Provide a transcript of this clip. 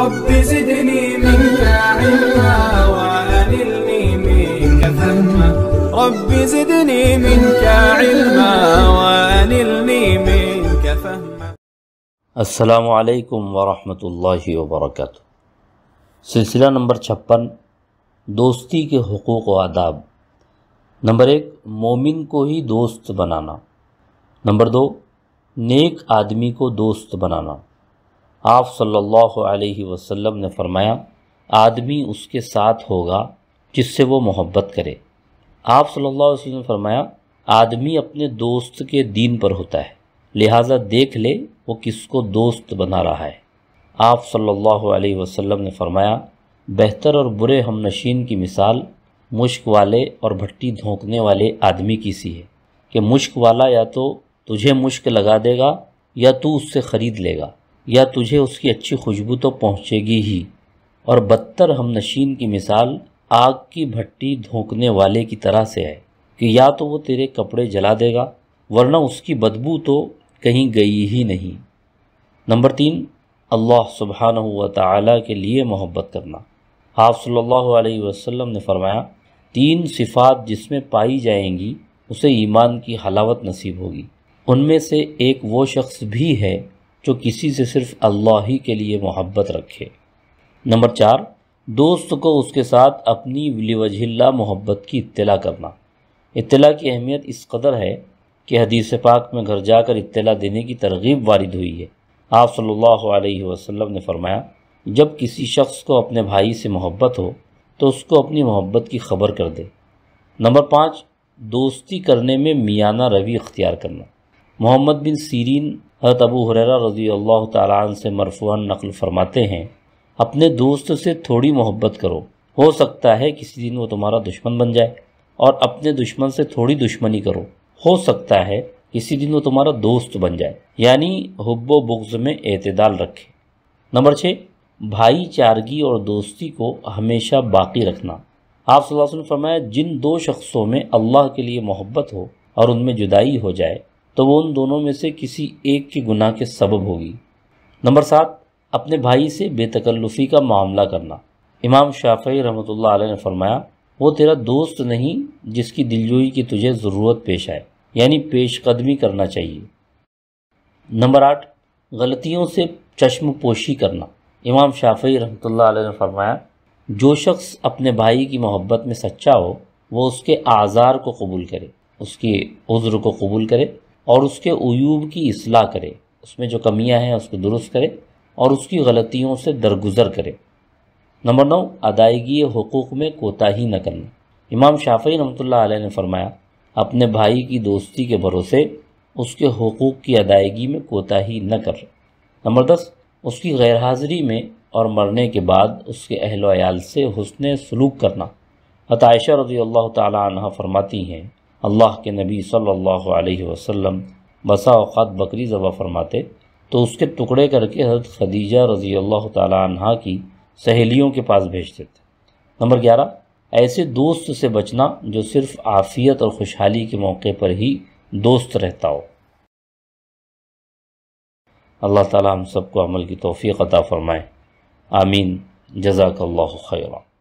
رب زدني منك علما وأنلني منك فهما رب زدني منك علما وأنلني منك فهما السلام عليكم ورحمة الله وبركاته सिलसिला नंबर छप्पन दोस्ती के हकूक़ व आदाब नंबर एक मोमिन को ही दोस्त बनाना नंबर दो नेक आदमी को दोस्त बनाना आप सल्लल्लाहु अलैहि वसल्लम ने फरमाया आदमी उसके साथ होगा जिससे वो मोहब्बत करे आप सल्लल्लाहु अलैहि वसल्लम ने फरमाया आदमी अपने दोस्त के दीन पर होता है लिहाजा देख ले वो किसको दोस्त बना रहा है आप सल्लल्लाहु अलैहि वसल्लम ने फरमाया बेहतर और बुरे हम नशीन की मिसाल मुश्क वाले और भट्टी धोंकने वाले आदमी की सी है कि मुश्क वाला या तो तुझे मुश्क लगा देगा या तू उससे ख़रीद लेगा या तुझे उसकी अच्छी खुशबू तो पहुँचेगी ही और बदतर हम नशीन की मिसाल आग की भट्टी धोखने वाले की तरह से है कि या तो वो तेरे कपड़े जला देगा वरना उसकी बदबू तो कहीं गई ही नहीं नंबर तीन अल्लाह सुबहान तला के लिए मोहब्बत करना आप सल्लल्लाहु अलैहि वसल्लम ने फरमाया तीन सिफात जिसमें पाई जाएंगी उसे ईमान की हलावत नसीब होगी उनमें से एक वो शख्स भी है जो किसी से सिर्फ अल्लाह ही के लिए मोहब्बत रखे नंबर चार दोस्त को उसके साथ अपनी विलिवजहिल्ला मोहब्बत की इत्तला करना इत्तला की अहमियत इस कदर है कि हदीस पाक में घर जाकर इत्तला देने की तरगीब वारद हुई है आप सल्लल्लाहु अलैहि वसल्लम ने फरमाया जब किसी शख्स को अपने भाई से मोहब्बत हो तो उसको अपनी मोहब्बत की खबर कर दे नंबर पाँच दोस्ती करने में मियाना रवि इख्तियार करना मोहम्मद बिन सीरीन हरत अबू हुररा रजी अल्लाह तन से मरफून नकल फरमाते हैं अपने दोस्त से थोड़ी मोहब्बत करो हो सकता है किसी दिन वो तुम्हारा दुश्मन बन जाए और अपने दुश्मन से थोड़ी दुश्मनी करो हो सकता है किसी दिन वो तुम्हारा दोस्त बन जाए यानी हब्ब बुग्ज में अतदाल रखे नंबर छः भाईचारगी और दोस्ती को हमेशा बाकी रखना आप सल्लल्लाहु अलैहि वसल्लम फरमाया जिन दो शख्सों में अल्लाह के लिए मोहब्बत हो और उनमें जुदाई हो जाए तो वो उन दोनों में से किसी एक के गुनाह के सबब होगी नंबर सात अपने भाई से बेतकल्लुफ़ी का मामला करना इमाम शाफी रहमत ने फरमाया वो तेरा दोस्त नहीं जिसकी दिलजोई की तुझे ज़रूरत पेश आए यानी पेश कदमी करना चाहिए नंबर आठ गलतियों से चश्म पोशी करना इमाम शाफी रहमत ने फरमाया जो शख्स अपने भाई की मोहब्बत में सच्चा हो वो उसके आज़ार को कबूल करे उसके उज़्र को कबूल करे और उसके उयूब की असलाह करे उसमें जो कमियाँ हैं उसको दुरुस्त करे और उसकी गलतियों से दरगुजर करे नंबर नौ अदायगी हकूक़ में कोताही न करना इमाम शाफी रमत ने फरमाया अपने भाई की दोस्ती के भरोसे उसके हकूक़ की अदायगी में कोताही न कर नंबर दस उसकी गैरहाज़िरी में और मरने के बाद उसके अहल से हसन सलूक करना अतायशा रज़ी अल्लाह तरमाती हैं अल्लाह के नबी सल्लल्लाहु अलैहि वसल्लम बसा अवत बकरी ज़बा फरमाते तो उसके टुकड़े करके हजरत खदीजा रज़ी अल्लाह तह की सहेलियों के पास भेजते थे नंबर ग्यारह ऐसे दोस्त से बचना जो सिर्फ़ आफ़ियत और खुशहाली के मौके पर ही दोस्त रहता हो अल्लाह ताला हम सबको अमल की तोफ़ी अता फ़रमाए आमीन जजाकल्ला खैरा